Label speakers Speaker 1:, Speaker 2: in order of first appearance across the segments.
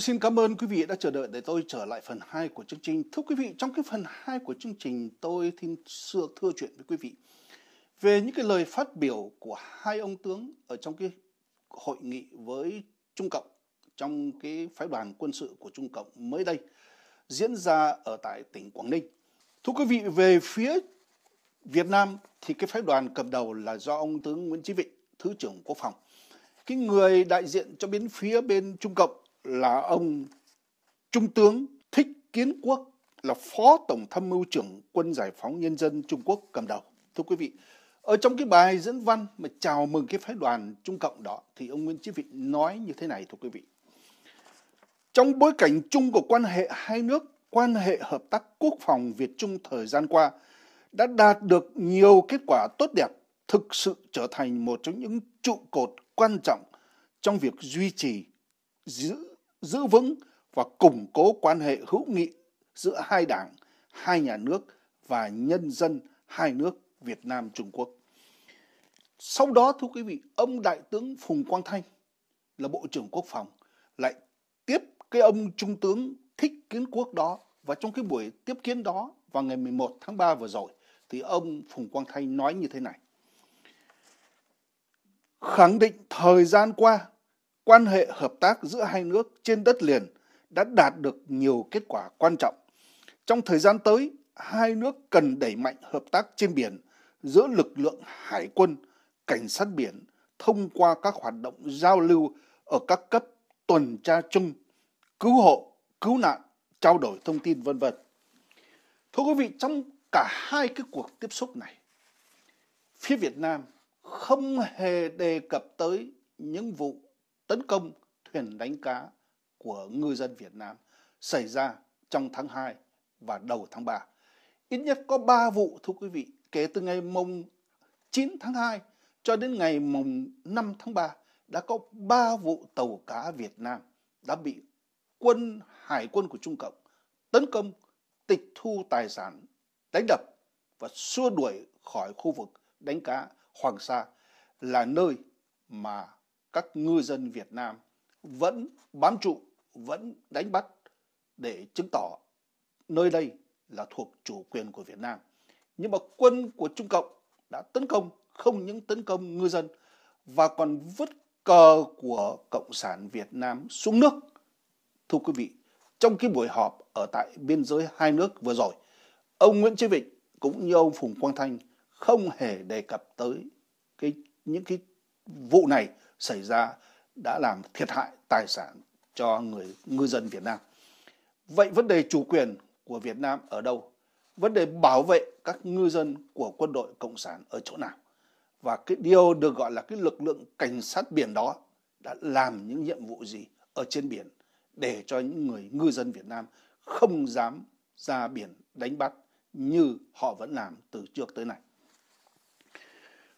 Speaker 1: Tôi xin cảm ơn quý vị đã chờ đợi để tôi trở lại phần 2 của chương trình. Thưa quý vị, trong cái phần 2 của chương trình tôi xin xưa thưa chuyện với quý vị về những cái lời phát biểu của hai ông tướng ở trong cái hội nghị với Trung Cộng trong cái phái đoàn quân sự của Trung Cộng mới đây diễn ra ở tại tỉnh Quảng Ninh. Thưa quý vị, về phía Việt Nam thì cái phái đoàn cầm đầu là do ông tướng Nguyễn Chí Vịnh, Thứ trưởng Quốc phòng. Cái người đại diện cho bên phía bên Trung Cộng là ông Trung tướng Thích Kiến Quốc là Phó Tổng Tham mưu trưởng Quân Giải phóng Nhân dân Trung Quốc cầm đầu. Thưa quý vị, ở trong cái bài dẫn văn mà chào mừng cái phái đoàn Trung Cộng đó thì ông Nguyễn Chí Vịnh nói như thế này thưa quý vị. Trong bối cảnh chung của quan hệ hai nước, quan hệ hợp tác quốc phòng Việt Trung thời gian qua đã đạt được nhiều kết quả tốt đẹp, thực sự trở thành một trong những trụ cột quan trọng trong việc duy trì giữ giữ vững và củng cố quan hệ hữu nghị giữa hai đảng, hai nhà nước và nhân dân hai nước Việt Nam Trung Quốc. Sau đó thưa quý vị, ông đại tướng Phùng Quang Thanh là Bộ trưởng Quốc phòng lại tiếp cái ông trung tướng Thích Kiến Quốc đó và trong cái buổi tiếp kiến đó vào ngày 11 tháng 3 vừa rồi thì ông Phùng Quang Thanh nói như thế này. Khẳng định thời gian qua quan hệ hợp tác giữa hai nước trên đất liền đã đạt được nhiều kết quả quan trọng. Trong thời gian tới, hai nước cần đẩy mạnh hợp tác trên biển giữa lực lượng hải quân, cảnh sát biển thông qua các hoạt động giao lưu ở các cấp tuần tra chung, cứu hộ, cứu nạn, trao đổi thông tin vân vân. Thưa quý vị, trong cả hai cái cuộc tiếp xúc này, phía Việt Nam không hề đề cập tới những vụ tấn công thuyền đánh cá của ngư dân Việt Nam xảy ra trong tháng 2 và đầu tháng 3. Ít nhất có 3 vụ thưa quý vị, kể từ ngày mùng 9 tháng 2 cho đến ngày mùng 5 tháng 3 đã có 3 vụ tàu cá Việt Nam đã bị quân hải quân của Trung Cộng tấn công, tịch thu tài sản, đánh đập và xua đuổi khỏi khu vực đánh cá Hoàng Sa là nơi mà các ngư dân Việt Nam vẫn bám trụ, vẫn đánh bắt để chứng tỏ nơi đây là thuộc chủ quyền của Việt Nam. Nhưng mà quân của Trung Cộng đã tấn công không những tấn công ngư dân và còn vứt cờ của Cộng sản Việt Nam xuống nước. Thưa quý vị, trong cái buổi họp ở tại biên giới hai nước vừa rồi, ông Nguyễn Chí Vịnh cũng như ông Phùng Quang Thanh không hề đề cập tới cái những cái vụ này xảy ra đã làm thiệt hại tài sản cho người ngư dân Việt Nam. Vậy vấn đề chủ quyền của Việt Nam ở đâu? Vấn đề bảo vệ các ngư dân của quân đội cộng sản ở chỗ nào? Và cái điều được gọi là cái lực lượng cảnh sát biển đó đã làm những nhiệm vụ gì ở trên biển để cho những người ngư dân Việt Nam không dám ra biển đánh bắt như họ vẫn làm từ trước tới nay.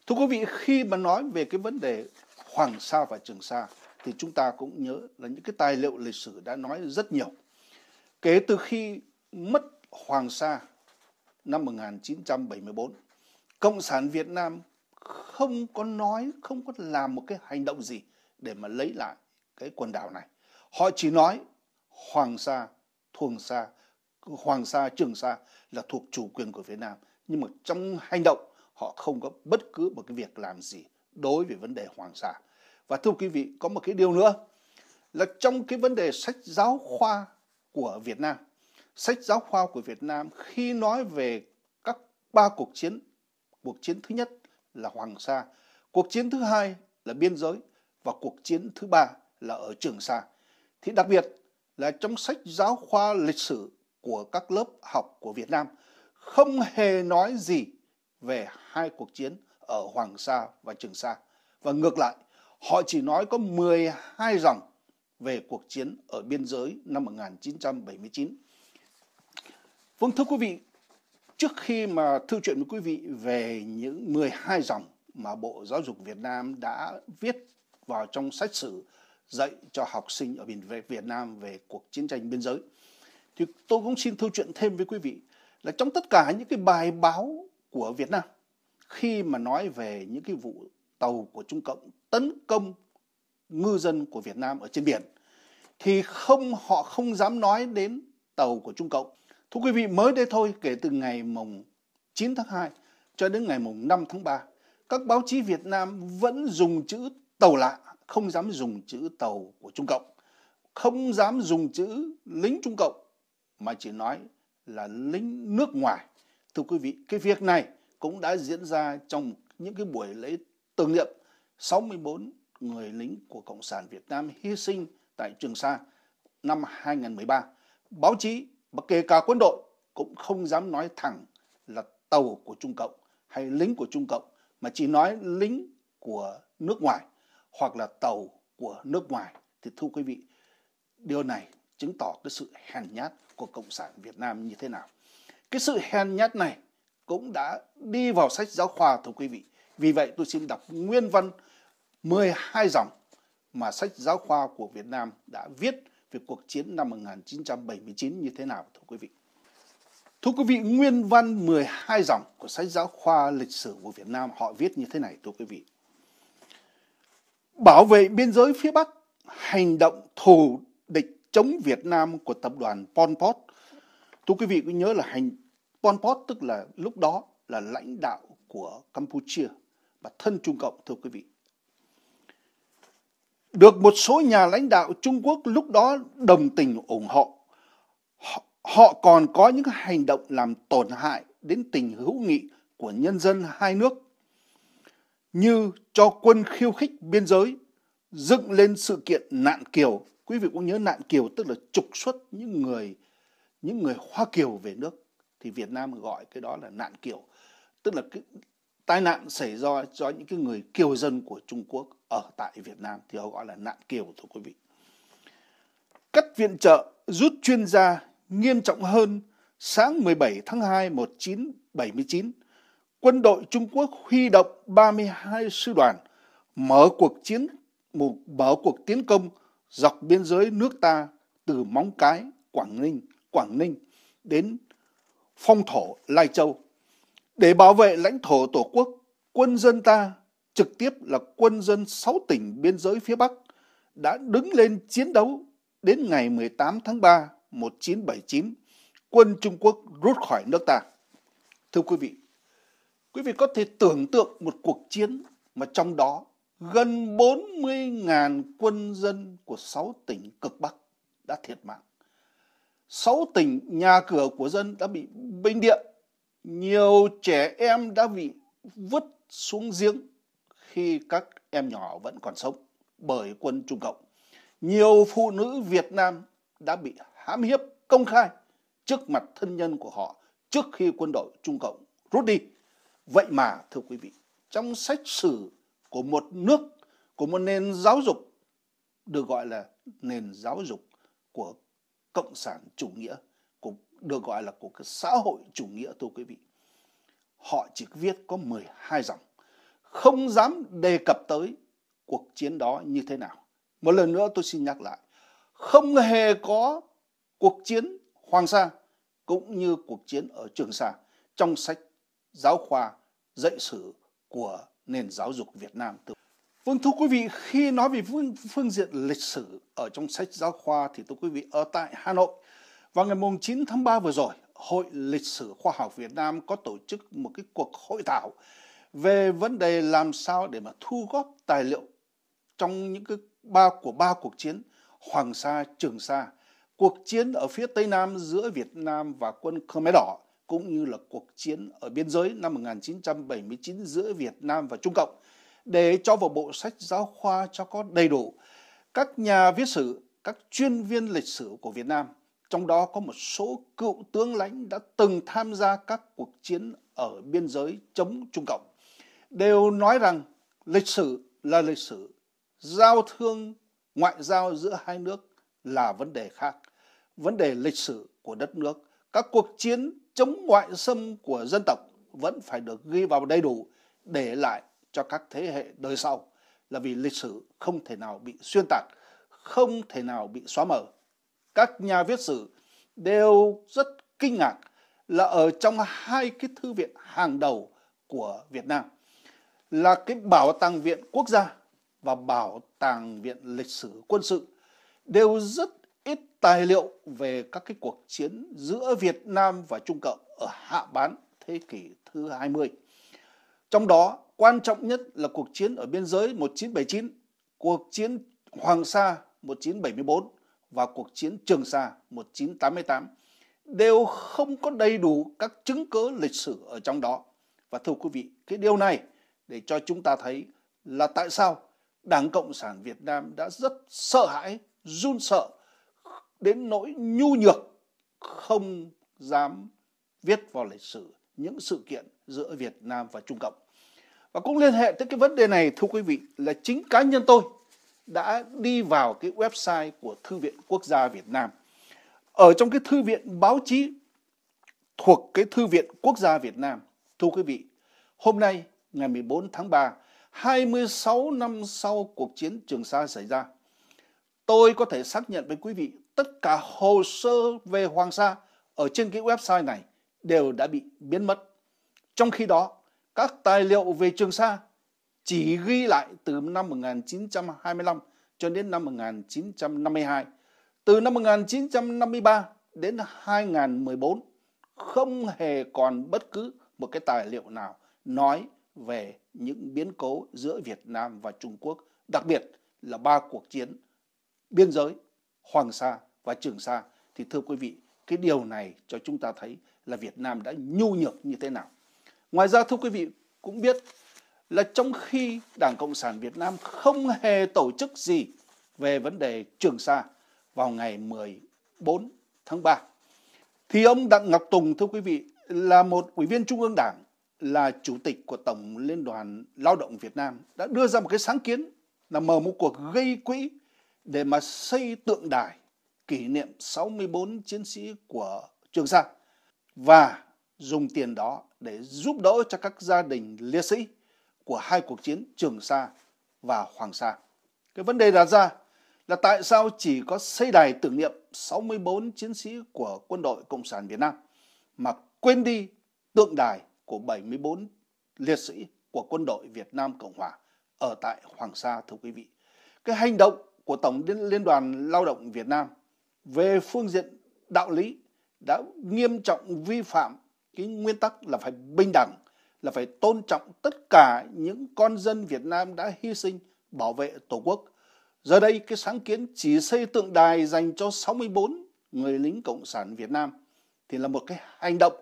Speaker 1: Thưa quý vị, khi mà nói về cái vấn đề Hoàng Sa và Trường Sa thì chúng ta cũng nhớ là những cái tài liệu lịch sử đã nói rất nhiều. Kể từ khi mất Hoàng Sa năm 1974, Cộng sản Việt Nam không có nói, không có làm một cái hành động gì để mà lấy lại cái quần đảo này. Họ chỉ nói Hoàng Sa, Thuồng Sa, Hoàng Sa, Trường Sa là thuộc chủ quyền của Việt Nam. Nhưng mà trong hành động họ không có bất cứ một cái việc làm gì đối với vấn đề Hoàng Sa. Và thưa quý vị, có một cái điều nữa là trong cái vấn đề sách giáo khoa của Việt Nam, sách giáo khoa của Việt Nam khi nói về các ba cuộc chiến, cuộc chiến thứ nhất là Hoàng Sa, cuộc chiến thứ hai là biên giới và cuộc chiến thứ ba là ở Trường Sa. Thì đặc biệt là trong sách giáo khoa lịch sử của các lớp học của Việt Nam không hề nói gì về hai cuộc chiến ở Hoàng Sa và Trường Sa. Và ngược lại, họ chỉ nói có 12 dòng về cuộc chiến ở biên giới năm 1979. Vâng thưa quý vị, trước khi mà thư chuyện với quý vị về những 12 dòng mà Bộ Giáo dục Việt Nam đã viết vào trong sách sử dạy cho học sinh ở miền Việt Nam về cuộc chiến tranh biên giới. Thì tôi cũng xin thư chuyện thêm với quý vị là trong tất cả những cái bài báo của Việt Nam khi mà nói về những cái vụ tàu của Trung Cộng tấn công ngư dân của Việt Nam ở trên biển thì không họ không dám nói đến tàu của Trung Cộng. Thưa quý vị, mới đây thôi, kể từ ngày mùng 9 tháng 2 cho đến ngày mùng 5 tháng 3, các báo chí Việt Nam vẫn dùng chữ tàu lạ, không dám dùng chữ tàu của Trung Cộng, không dám dùng chữ lính Trung Cộng mà chỉ nói là lính nước ngoài. Thưa quý vị, cái việc này cũng đã diễn ra trong những cái buổi lễ tưởng niệm 64 người lính của Cộng sản Việt Nam hy sinh tại Trường Sa năm 2013. Báo chí và kể cả quân đội cũng không dám nói thẳng là tàu của Trung Cộng hay lính của Trung Cộng mà chỉ nói lính của nước ngoài hoặc là tàu của nước ngoài thì thưa quý vị điều này chứng tỏ cái sự hèn nhát của cộng sản Việt Nam như thế nào cái sự hèn nhát này cũng đã đi vào sách giáo khoa thưa quý vị. Vì vậy tôi xin đọc nguyên văn 12 dòng mà sách giáo khoa của Việt Nam đã viết về cuộc chiến năm 1979 như thế nào thưa quý vị. Thưa quý vị, nguyên văn 12 dòng của sách giáo khoa lịch sử của Việt Nam họ viết như thế này thưa quý vị. Bảo vệ biên giới phía Bắc, hành động thù địch chống Việt Nam của tập đoàn Pol Pot. Thưa quý vị cứ nhớ là hành Pol Pot tức là lúc đó là lãnh đạo của Campuchia và thân Trung Cộng thưa quý vị. Được một số nhà lãnh đạo Trung Quốc lúc đó đồng tình ủng hộ, họ, họ còn có những hành động làm tổn hại đến tình hữu nghị của nhân dân hai nước như cho quân khiêu khích biên giới, dựng lên sự kiện nạn kiều. Quý vị cũng nhớ nạn kiều tức là trục xuất những người những người Hoa kiều về nước thì Việt Nam gọi cái đó là nạn kiều tức là cái tai nạn xảy ra do những cái người kiều dân của Trung Quốc ở tại Việt Nam thì họ gọi là nạn kiều thưa quý vị cắt viện trợ rút chuyên gia nghiêm trọng hơn sáng 17 tháng 2 1979 quân đội Trung Quốc huy động 32 sư đoàn mở cuộc chiến mở cuộc tiến công dọc biên giới nước ta từ Móng Cái, Quảng Ninh, Quảng Ninh đến phong thổ Lai Châu. Để bảo vệ lãnh thổ Tổ quốc, quân dân ta, trực tiếp là quân dân 6 tỉnh biên giới phía Bắc, đã đứng lên chiến đấu đến ngày 18 tháng 3 1979, quân Trung Quốc rút khỏi nước ta. Thưa quý vị, quý vị có thể tưởng tượng một cuộc chiến mà trong đó gần 40.000 quân dân của 6 tỉnh cực Bắc đã thiệt mạng sáu tỉnh nhà cửa của dân đã bị binh điện. Nhiều trẻ em đã bị vứt xuống giếng khi các em nhỏ vẫn còn sống bởi quân Trung Cộng. Nhiều phụ nữ Việt Nam đã bị hãm hiếp công khai trước mặt thân nhân của họ trước khi quân đội Trung Cộng rút đi. Vậy mà thưa quý vị, trong sách sử của một nước, của một nền giáo dục được gọi là nền giáo dục của cộng sản chủ nghĩa của được gọi là của cái xã hội chủ nghĩa thưa quý vị họ chỉ viết có 12 dòng không dám đề cập tới cuộc chiến đó như thế nào một lần nữa tôi xin nhắc lại không hề có cuộc chiến Hoàng Sa cũng như cuộc chiến ở Trường Sa trong sách giáo khoa dạy sử của nền giáo dục Việt Nam từ Vâng thưa quý vị, khi nói về phương, phương diện lịch sử ở trong sách giáo khoa thì thưa quý vị ở tại Hà Nội vào ngày 9 tháng 3 vừa rồi, Hội Lịch sử Khoa học Việt Nam có tổ chức một cái cuộc hội thảo về vấn đề làm sao để mà thu góp tài liệu trong những cái ba của ba cuộc chiến Hoàng Sa, Trường Sa, cuộc chiến ở phía Tây Nam giữa Việt Nam và quân Khmer Đỏ cũng như là cuộc chiến ở biên giới năm 1979 giữa Việt Nam và Trung Cộng để cho vào bộ sách giáo khoa cho có đầy đủ các nhà viết sử, các chuyên viên lịch sử của Việt Nam, trong đó có một số cựu tướng lãnh đã từng tham gia các cuộc chiến ở biên giới chống Trung Cộng, đều nói rằng lịch sử là lịch sử, giao thương ngoại giao giữa hai nước là vấn đề khác, vấn đề lịch sử của đất nước, các cuộc chiến chống ngoại xâm của dân tộc vẫn phải được ghi vào đầy đủ để lại cho các thế hệ đời sau là vì lịch sử không thể nào bị xuyên tạc, không thể nào bị xóa mờ. Các nhà viết sử đều rất kinh ngạc là ở trong hai cái thư viện hàng đầu của Việt Nam là cái Bảo tàng viện quốc gia và Bảo tàng viện lịch sử quân sự đều rất ít tài liệu về các cái cuộc chiến giữa Việt Nam và Trung Cộng ở hạ bán thế kỷ thứ 20. Trong đó, quan trọng nhất là cuộc chiến ở biên giới 1979, cuộc chiến Hoàng Sa 1974 và cuộc chiến Trường Sa 1988 đều không có đầy đủ các chứng cứ lịch sử ở trong đó. Và thưa quý vị, cái điều này để cho chúng ta thấy là tại sao Đảng Cộng sản Việt Nam đã rất sợ hãi, run sợ đến nỗi nhu nhược, không dám viết vào lịch sử những sự kiện giữa Việt Nam và Trung Cộng và cũng liên hệ tới cái vấn đề này thưa quý vị là chính cá nhân tôi đã đi vào cái website của Thư viện Quốc gia Việt Nam. Ở trong cái Thư viện báo chí thuộc cái Thư viện Quốc gia Việt Nam, thưa quý vị, hôm nay ngày 14 tháng 3, 26 năm sau cuộc chiến Trường Sa xảy ra, tôi có thể xác nhận với quý vị tất cả hồ sơ về Hoàng Sa ở trên cái website này đều đã bị biến mất. Trong khi đó, các tài liệu về Trường Sa chỉ ghi lại từ năm 1925 cho đến năm 1952. Từ năm 1953 đến 2014 không hề còn bất cứ một cái tài liệu nào nói về những biến cố giữa Việt Nam và Trung Quốc, đặc biệt là ba cuộc chiến biên giới Hoàng Sa và Trường Sa thì thưa quý vị, cái điều này cho chúng ta thấy là Việt Nam đã nhu nhược như thế nào. Ngoài ra thưa quý vị cũng biết là trong khi Đảng Cộng sản Việt Nam không hề tổ chức gì về vấn đề Trường Sa vào ngày 14 tháng 3 thì ông Đặng Ngọc Tùng thưa quý vị là một ủy viên Trung ương Đảng là chủ tịch của Tổng Liên đoàn Lao động Việt Nam đã đưa ra một cái sáng kiến là mở một cuộc gây quỹ để mà xây tượng đài kỷ niệm 64 chiến sĩ của Trường Sa và dùng tiền đó để giúp đỡ cho các gia đình liệt sĩ của hai cuộc chiến Trường Sa và Hoàng Sa. Cái vấn đề đặt ra là tại sao chỉ có xây đài tưởng niệm 64 chiến sĩ của quân đội Cộng sản Việt Nam mà quên đi tượng đài của 74 liệt sĩ của quân đội Việt Nam Cộng Hòa ở tại Hoàng Sa thưa quý vị. Cái hành động của Tổng Liên đoàn Lao động Việt Nam về phương diện đạo lý đã nghiêm trọng vi phạm cái nguyên tắc là phải bình đẳng là phải tôn trọng tất cả những con dân Việt Nam đã hy sinh bảo vệ Tổ quốc. Giờ đây cái sáng kiến chỉ xây tượng đài dành cho 64 người lính Cộng sản Việt Nam thì là một cái hành động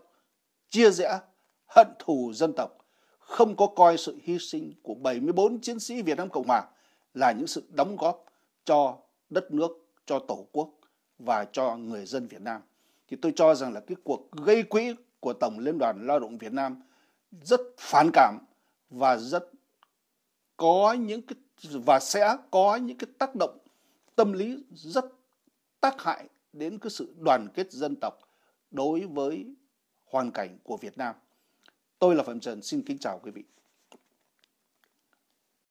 Speaker 1: chia rẽ hận thù dân tộc, không có coi sự hy sinh của 74 chiến sĩ Việt Nam Cộng Hòa là những sự đóng góp cho đất nước, cho Tổ quốc và cho người dân Việt Nam. Thì tôi cho rằng là cái cuộc gây quỹ của Tổng Liên đoàn Lao động Việt Nam rất phản cảm và rất có những cái và sẽ có những cái tác động tâm lý rất tác hại đến cái sự đoàn kết dân tộc đối với hoàn cảnh của Việt Nam. Tôi là Phạm Trần xin kính chào quý vị.